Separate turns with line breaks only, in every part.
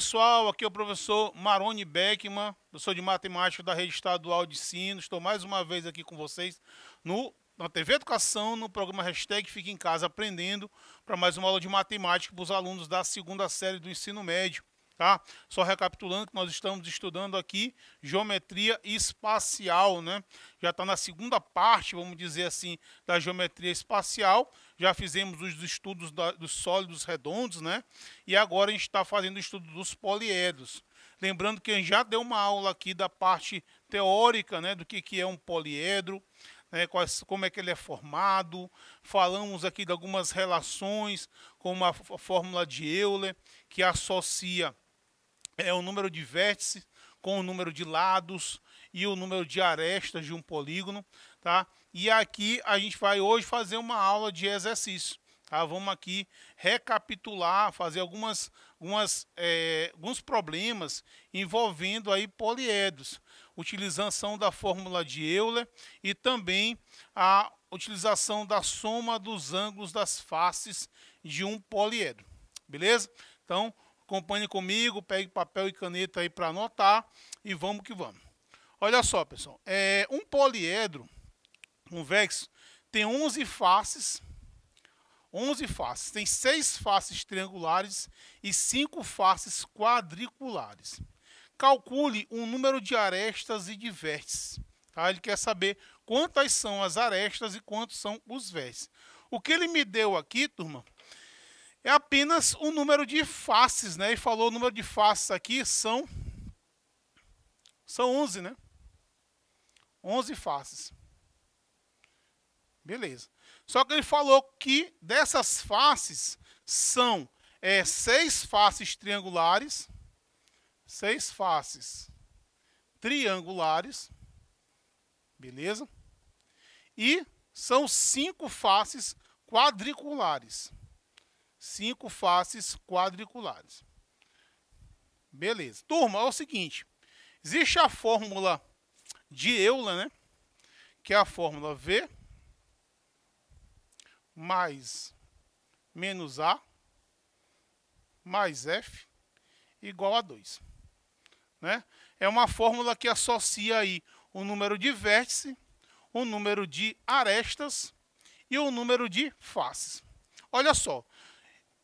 pessoal, aqui é o professor Maroni Beckman, professor de matemática da Rede Estadual de Ensino. Estou mais uma vez aqui com vocês no, na TV Educação, no programa Hashtag Fique em Casa Aprendendo, para mais uma aula de matemática para os alunos da segunda série do ensino médio tá? Só recapitulando que nós estamos estudando aqui geometria espacial, né? Já está na segunda parte, vamos dizer assim, da geometria espacial. Já fizemos os estudos da, dos sólidos redondos, né? E agora a gente está fazendo o estudo dos poliedros. Lembrando que a gente já deu uma aula aqui da parte teórica, né? Do que, que é um poliedro, né, como é que ele é formado. Falamos aqui de algumas relações, como a fórmula de Euler, que associa é o número de vértices com o número de lados e o número de arestas de um polígono, tá? E aqui a gente vai hoje fazer uma aula de exercício, tá? Vamos aqui recapitular, fazer algumas, algumas é, alguns problemas envolvendo aí poliedros, utilização da fórmula de Euler e também a utilização da soma dos ângulos das faces de um poliedro, beleza? Então, Acompanhe comigo, pegue papel e caneta aí para anotar e vamos que vamos. Olha só, pessoal. É, um poliedro convexo tem 11 faces. 11 faces. Tem 6 faces triangulares e 5 faces quadriculares. Calcule o um número de arestas e de vértices. Tá? Ele quer saber quantas são as arestas e quantos são os vértices. O que ele me deu aqui, turma, é apenas o um número de faces, né? E falou o número de faces aqui são são 11, né? 11 faces. Beleza. Só que ele falou que dessas faces são é, seis faces triangulares, seis faces triangulares, beleza? E são cinco faces quadriculares cinco faces quadriculares. Beleza. Turma, é o seguinte. Existe a fórmula de Euler, né? Que é a fórmula V mais menos A mais F igual a 2. Né? É uma fórmula que associa aí o número de vértices, o número de arestas e o número de faces. Olha só,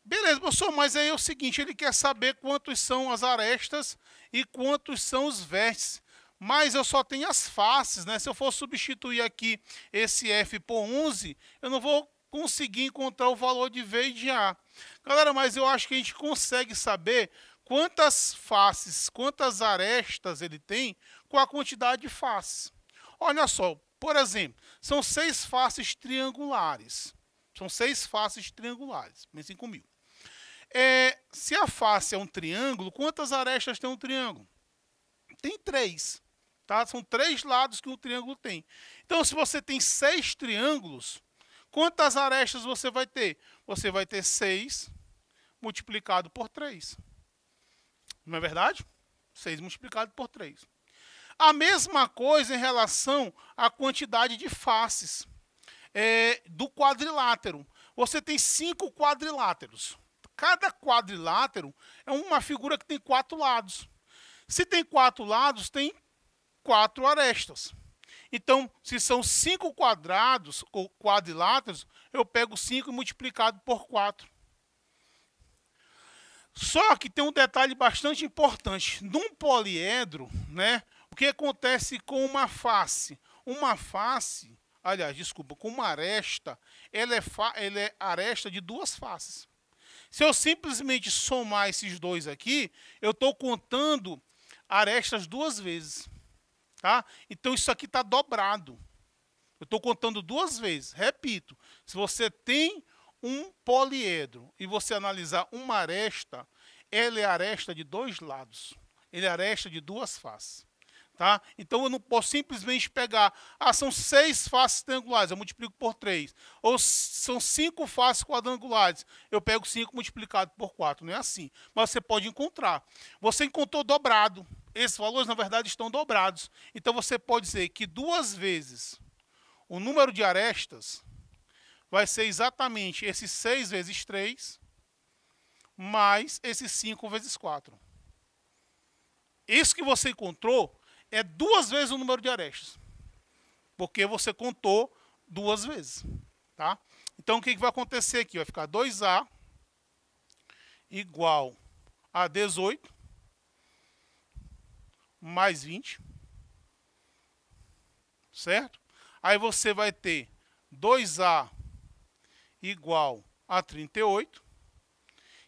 Beleza, professor, mas aí é o seguinte, ele quer saber quantos são as arestas e quantos são os vértices. Mas eu só tenho as faces, né? Se eu for substituir aqui esse F por 11, eu não vou conseguir encontrar o valor de V e de A. Galera, mas eu acho que a gente consegue saber quantas faces, quantas arestas ele tem com a quantidade de faces. Olha só, por exemplo, são seis faces triangulares. São seis faces triangulares. Pensem comigo. É, se a face é um triângulo, quantas arestas tem um triângulo? Tem três. Tá? São três lados que um triângulo tem. Então, se você tem seis triângulos, quantas arestas você vai ter? Você vai ter seis multiplicado por três. Não é verdade? Seis multiplicado por três. A mesma coisa em relação à quantidade de faces é, do quadrilátero. Você tem cinco quadriláteros. Cada quadrilátero é uma figura que tem quatro lados. Se tem quatro lados, tem quatro arestas. Então, se são cinco quadrados ou quadriláteros, eu pego e multiplicado por quatro. Só que tem um detalhe bastante importante. Num poliedro, né, o que acontece com uma face? Uma face, aliás, desculpa, com uma aresta, ela é, ela é aresta de duas faces. Se eu simplesmente somar esses dois aqui, eu estou contando arestas duas vezes. Tá? Então isso aqui está dobrado. Eu estou contando duas vezes. Repito, se você tem um poliedro e você analisar uma aresta, ela é aresta de dois lados. Ele é aresta de duas faces. Tá? Então eu não posso simplesmente pegar, ah, são seis faces triangulares, eu multiplico por três. Ou são cinco faces quadrangulares, eu pego cinco multiplicado por quatro. Não é assim. Mas você pode encontrar. Você encontrou dobrado. Esses valores, na verdade, estão dobrados. Então você pode dizer que duas vezes o número de arestas vai ser exatamente esses seis vezes três mais esses cinco vezes quatro Isso que você encontrou é duas vezes o número de arestas. Porque você contou duas vezes. Tá? Então, o que, que vai acontecer aqui? Vai ficar 2A igual a 18 mais 20. Certo? Aí você vai ter 2A igual a 38.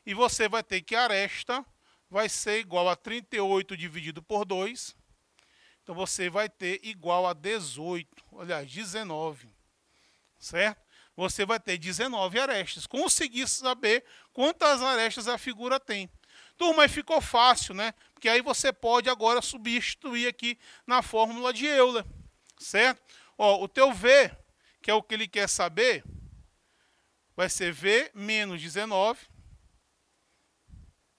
E você vai ter que a aresta vai ser igual a 38 dividido por 2 então você vai ter igual a 18, aliás, 19. Certo? Você vai ter 19 arestas. Consegui saber quantas arestas a figura tem. Turma, aí ficou fácil, né? Porque aí você pode agora substituir aqui na fórmula de Euler, certo? Ó, o teu V, que é o que ele quer saber, vai ser V menos 19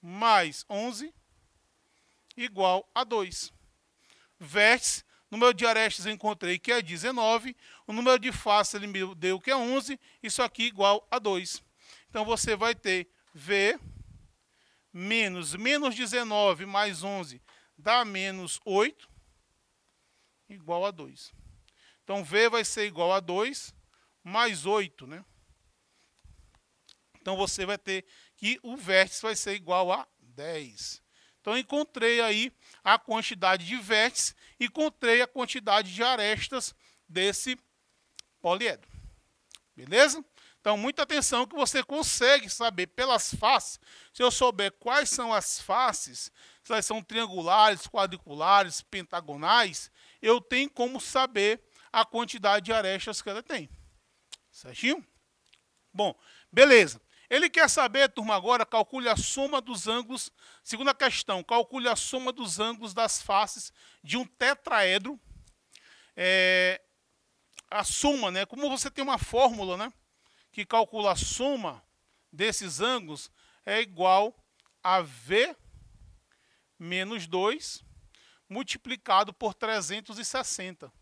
mais 11 igual a 2 vértices, o número de arestas eu encontrei que é 19, o número de faces ele me deu que é 11, isso aqui igual a 2. Então você vai ter V menos menos 19 mais 11 dá menos 8, igual a 2. Então V vai ser igual a 2 mais 8, né? Então você vai ter que o vértice vai ser igual a 10. Então encontrei aí a quantidade de vértices e encontrei a quantidade de arestas desse poliedro. Beleza? Então, muita atenção que você consegue saber pelas faces. Se eu souber quais são as faces, se elas são triangulares, quadriculares, pentagonais, eu tenho como saber a quantidade de arestas que ela tem. Certinho? Bom, beleza. Ele quer saber, turma, agora, calcule a soma dos ângulos. Segunda questão, calcule a soma dos ângulos das faces de um tetraedro. É, a soma, né? Como você tem uma fórmula, né? Que calcula a soma desses ângulos, é igual a V menos 2 multiplicado por 360.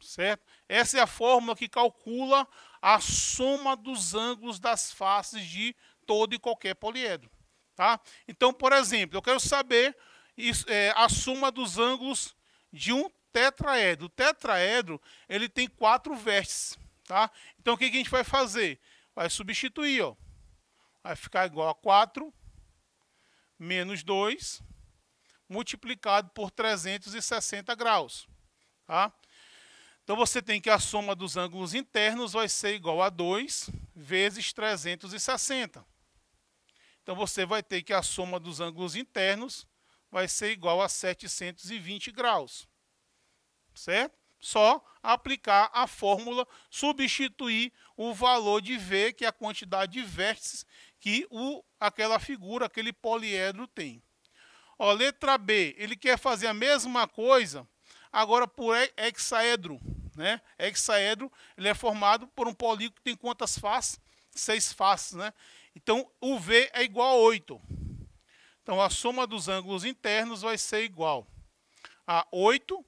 Certo? Essa é a fórmula que calcula a soma dos ângulos das faces de todo e qualquer poliedro. Tá? Então, por exemplo, eu quero saber isso, é, a soma dos ângulos de um tetraedro. O tetraedro ele tem quatro vértices. Tá? Então, o que, que a gente vai fazer? Vai substituir. Ó. Vai ficar igual a 4 menos 2 multiplicado por 360 graus. Tá? Então você tem que a soma dos ângulos internos vai ser igual a 2 vezes 360. Então você vai ter que a soma dos ângulos internos vai ser igual a 720 graus. Certo? Só aplicar a fórmula, substituir o valor de V, que é a quantidade de vértices que o, aquela figura, aquele poliedro tem. Ó, letra B, ele quer fazer a mesma coisa, agora por hexaedro. Né? Hexaedro ele é formado por um polígono que tem quantas faces? Seis faces. Né? Então, o V é igual a 8. Então, a soma dos ângulos internos vai ser igual a 8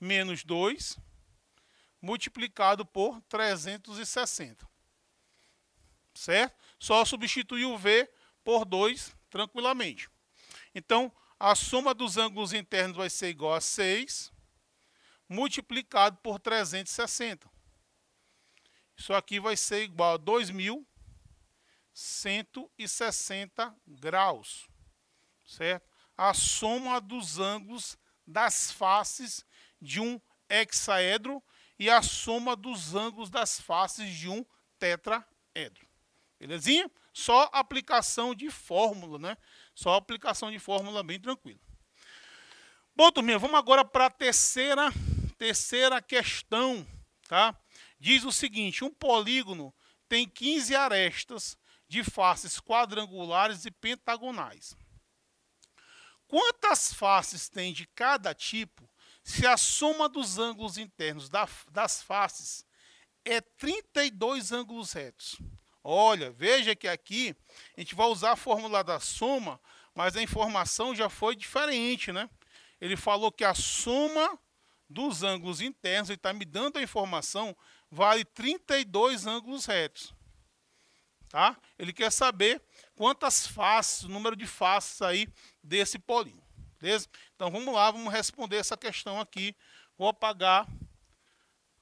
menos 2 multiplicado por 360. Certo? Só substituir o V por 2 tranquilamente. Então, a soma dos ângulos internos vai ser igual a 6 multiplicado por 360. Isso aqui vai ser igual a 2160 graus, certo? A soma dos ângulos das faces de um hexaedro e a soma dos ângulos das faces de um tetraedro. Belezinha? Só aplicação de fórmula, né? Só aplicação de fórmula bem tranquila. Bom, turminha, vamos agora para a terceira Terceira questão, tá? Diz o seguinte: um polígono tem 15 arestas de faces quadrangulares e pentagonais. Quantas faces tem de cada tipo se a soma dos ângulos internos das faces é 32 ângulos retos? Olha, veja que aqui a gente vai usar a fórmula da soma, mas a informação já foi diferente, né? Ele falou que a soma dos ângulos internos, ele está me dando a informação, vale 32 ângulos retos. Tá? Ele quer saber quantas faces, o número de faces aí desse polinho. Beleza? Então vamos lá, vamos responder essa questão aqui. Vou apagar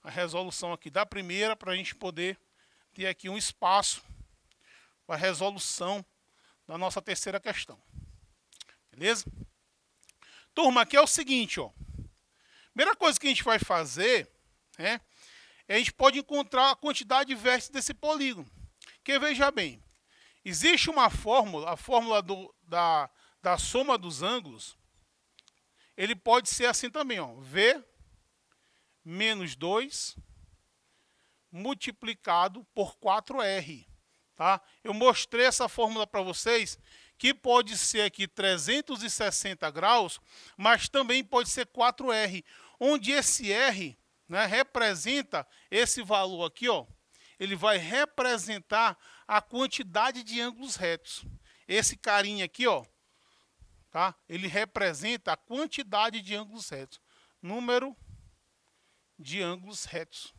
a resolução aqui da primeira para a gente poder ter aqui um espaço para a resolução da nossa terceira questão. Beleza? Turma, aqui é o seguinte, ó. Primeira coisa que a gente vai fazer, né, é a gente pode encontrar a quantidade de vértices desse polígono. Que veja bem, existe uma fórmula, a fórmula do, da, da soma dos ângulos, ele pode ser assim também, ó, V menos 2 multiplicado por 4R. Tá? Eu mostrei essa fórmula para vocês, que pode ser aqui 360 graus, mas também pode ser 4R onde esse R né, representa esse valor aqui, ó, ele vai representar a quantidade de ângulos retos. Esse carinha aqui, ó, tá? ele representa a quantidade de ângulos retos. Número de ângulos retos.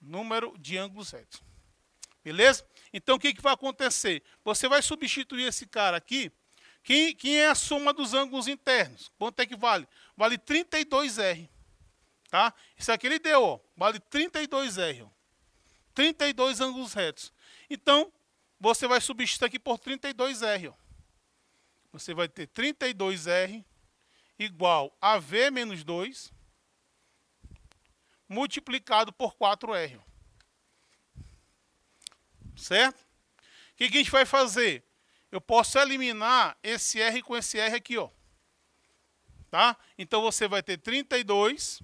Número de ângulos retos. Beleza? Então, o que, que vai acontecer? Você vai substituir esse cara aqui quem, quem é a soma dos ângulos internos? Quanto é que vale? Vale 32R. Tá? Isso aqui ele deu, ó, vale 32R. Ó. 32 ângulos retos. Então, você vai substituir aqui por 32R. Ó. Você vai ter 32R igual a V menos 2 multiplicado por 4R. Certo? O que, que a gente vai fazer? Eu posso eliminar esse R com esse R aqui, ó. Tá? Então você vai ter 32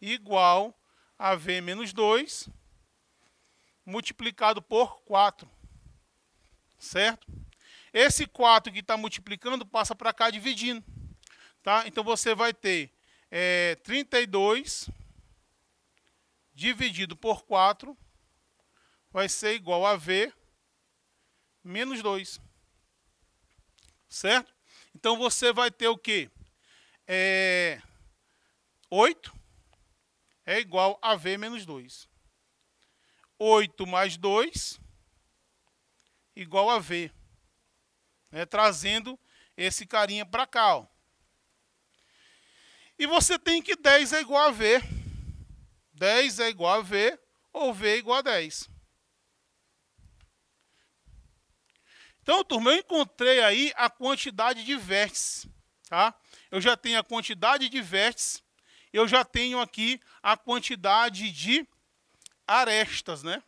igual a V menos 2 multiplicado por 4. Certo? Esse 4 que está multiplicando passa para cá dividindo. Tá? Então você vai ter é, 32 dividido por 4 vai ser igual a V menos 2. Certo? Então você vai ter o quê? É, 8 é igual a V menos 2. 8 mais 2 igual a V. Né? Trazendo esse carinha para cá. Ó. E você tem que 10 é igual a V. 10 é igual a V ou V é igual a 10. Então, turma, eu encontrei aí a quantidade de vértices, tá? Eu já tenho a quantidade de vértices, eu já tenho aqui a quantidade de arestas, né?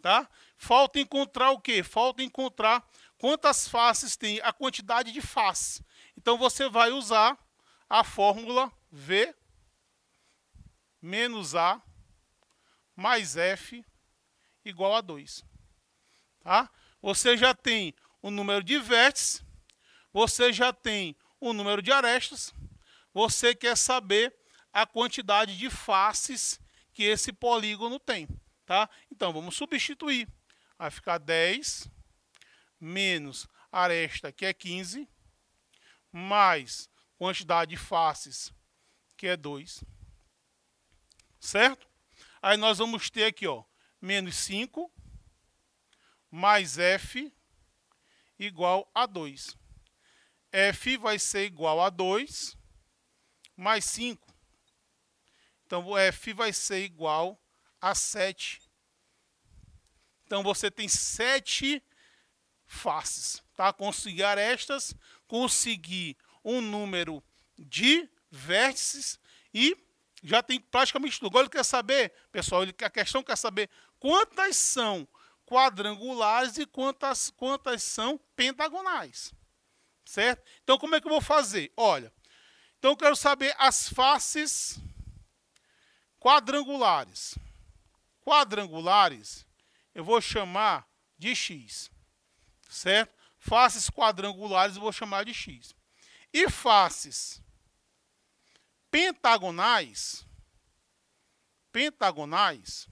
Tá? Falta encontrar o quê? Falta encontrar quantas faces tem, a quantidade de faces. Então, você vai usar a fórmula V menos A mais F igual a 2. Tá? Você já tem o número de vértices, você já tem o número de arestas, você quer saber a quantidade de faces que esse polígono tem. Tá? Então, vamos substituir. Vai ficar 10 menos aresta, que é 15, mais quantidade de faces, que é 2. Certo? Aí nós vamos ter aqui, ó, menos 5 mais f igual a 2. f vai ser igual a 2 mais 5. Então, o f vai ser igual a 7. Então, você tem 7 faces. Tá? Conseguir arestas, conseguir um número de vértices e já tem praticamente tudo. Agora ele quer saber, pessoal, ele, a questão quer saber quantas são quadrangulares e quantas, quantas são pentagonais. Certo? Então, como é que eu vou fazer? Olha, então eu quero saber as faces quadrangulares. Quadrangulares, eu vou chamar de X. Certo? Faces quadrangulares, eu vou chamar de X. E faces pentagonais, pentagonais,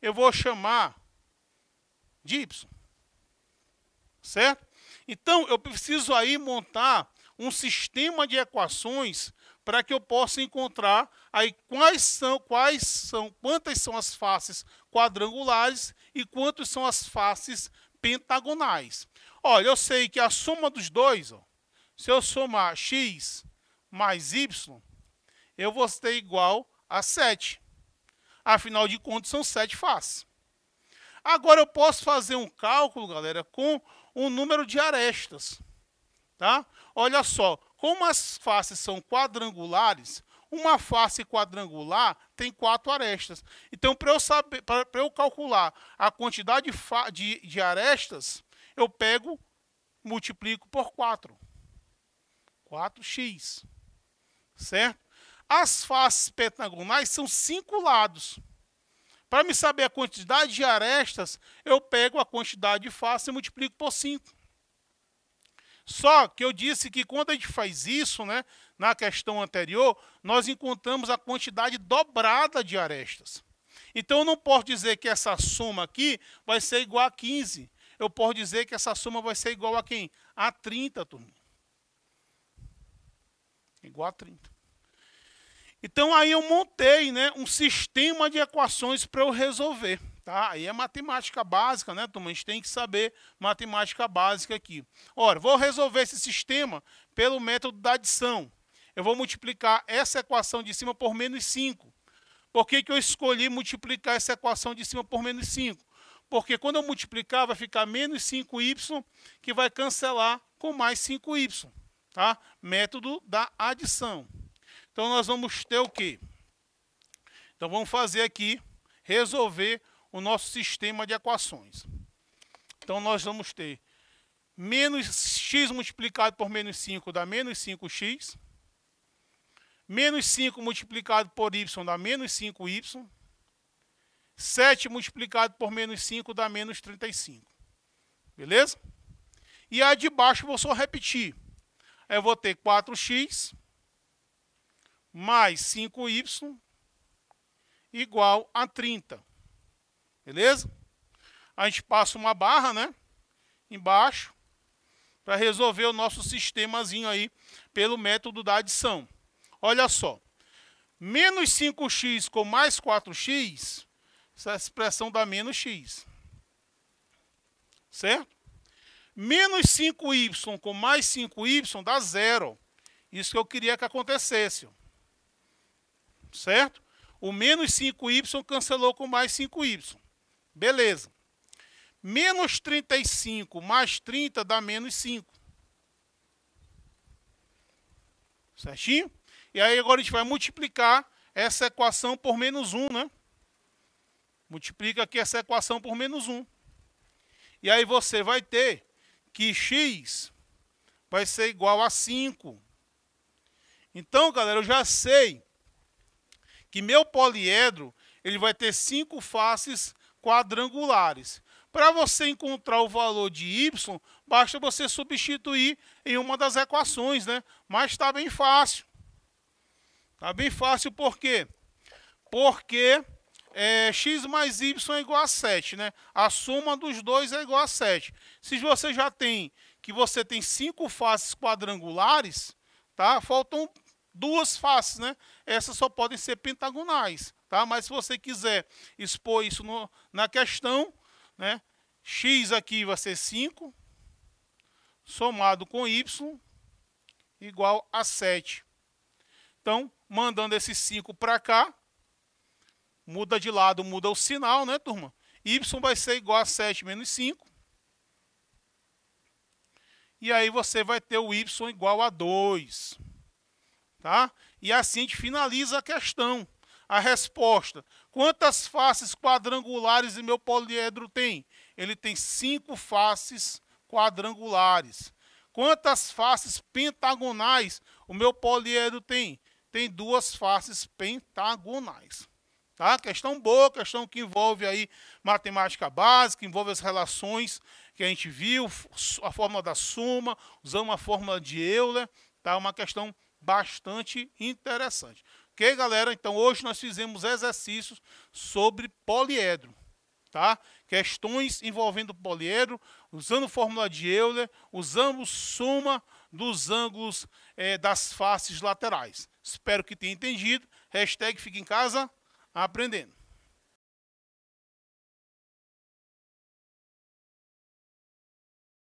eu vou chamar de Y. Certo? Então, eu preciso aí montar um sistema de equações para que eu possa encontrar aí quais são, quais são, quantas são as faces quadrangulares e quantas são as faces pentagonais. Olha, eu sei que a soma dos dois, ó, se eu somar x mais y, eu vou ter igual a 7. Afinal de contas, são sete faces. Agora eu posso fazer um cálculo, galera, com o um número de arestas. Tá? Olha só, como as faces são quadrangulares, uma face quadrangular tem quatro arestas. Então, para eu saber, para eu calcular a quantidade de, de, de arestas, eu pego, multiplico por 4. 4x. Certo? As faces pentagonais são cinco lados. Para me saber a quantidade de arestas, eu pego a quantidade de face e multiplico por 5. Só que eu disse que quando a gente faz isso, né, na questão anterior, nós encontramos a quantidade dobrada de arestas. Então eu não posso dizer que essa soma aqui vai ser igual a 15. Eu posso dizer que essa soma vai ser igual a quem? A 30, turma. Igual a 30. Então aí eu montei né, um sistema de equações para eu resolver. Tá? Aí é matemática básica, né, turma? A gente tem que saber matemática básica aqui. Ora, vou resolver esse sistema pelo método da adição. Eu vou multiplicar essa equação de cima por menos 5. Por que, que eu escolhi multiplicar essa equação de cima por menos 5? Porque quando eu multiplicar, vai ficar menos 5y, que vai cancelar com mais 5y. Tá? Método da adição. Então nós vamos ter o quê? Então vamos fazer aqui, resolver o nosso sistema de equações. Então nós vamos ter menos x multiplicado por menos 5 dá menos 5x. Menos 5 multiplicado por y dá menos 5y. 7 multiplicado por menos 5 dá menos 35. Beleza? E a de baixo eu vou só repetir. Eu vou ter 4x mais 5y igual a 30. Beleza? A gente passa uma barra, né? Embaixo, para resolver o nosso sistemazinho aí pelo método da adição. Olha só. Menos 5x com mais 4x, essa expressão dá menos x. Certo? Menos 5y com mais 5y dá zero. Isso que eu queria que acontecesse. Ó certo? O menos 5y cancelou com mais 5y. Beleza. Menos 35 mais 30 dá menos 5. Certinho? E aí agora a gente vai multiplicar essa equação por menos 1, né? Multiplica aqui essa equação por menos 1. E aí você vai ter que x vai ser igual a 5. Então, galera, eu já sei que meu poliedro ele vai ter cinco faces quadrangulares. Para você encontrar o valor de y, basta você substituir em uma das equações, né? Mas está bem fácil. Está bem fácil por quê? Porque é, x mais y é igual a 7, né? A soma dos dois é igual a 7. Se você já tem que você tem cinco faces quadrangulares, tá? Faltam duas faces, né? Essas só podem ser pentagonais, tá? Mas se você quiser expor isso no, na questão, né? X aqui vai ser 5, somado com Y, igual a 7. Então, mandando esse 5 para cá, muda de lado, muda o sinal, né, turma? Y vai ser igual a 7 menos 5. E aí você vai ter o Y igual a 2. Tá? E assim a gente finaliza a questão. A resposta: quantas faces quadrangulares o meu poliedro tem? Ele tem cinco faces quadrangulares. Quantas faces pentagonais o meu poliedro tem? Tem duas faces pentagonais. Tá? Questão boa, questão que envolve aí matemática básica, envolve as relações que a gente viu, a fórmula da soma, usamos a fórmula de Euler, tá? Uma questão bastante interessante. Ok, galera? Então, hoje nós fizemos exercícios sobre poliedro, tá? Questões envolvendo poliedro, usando fórmula de Euler, usando soma dos ângulos eh, das faces laterais. Espero que tenha entendido. Hashtag fique em casa aprendendo.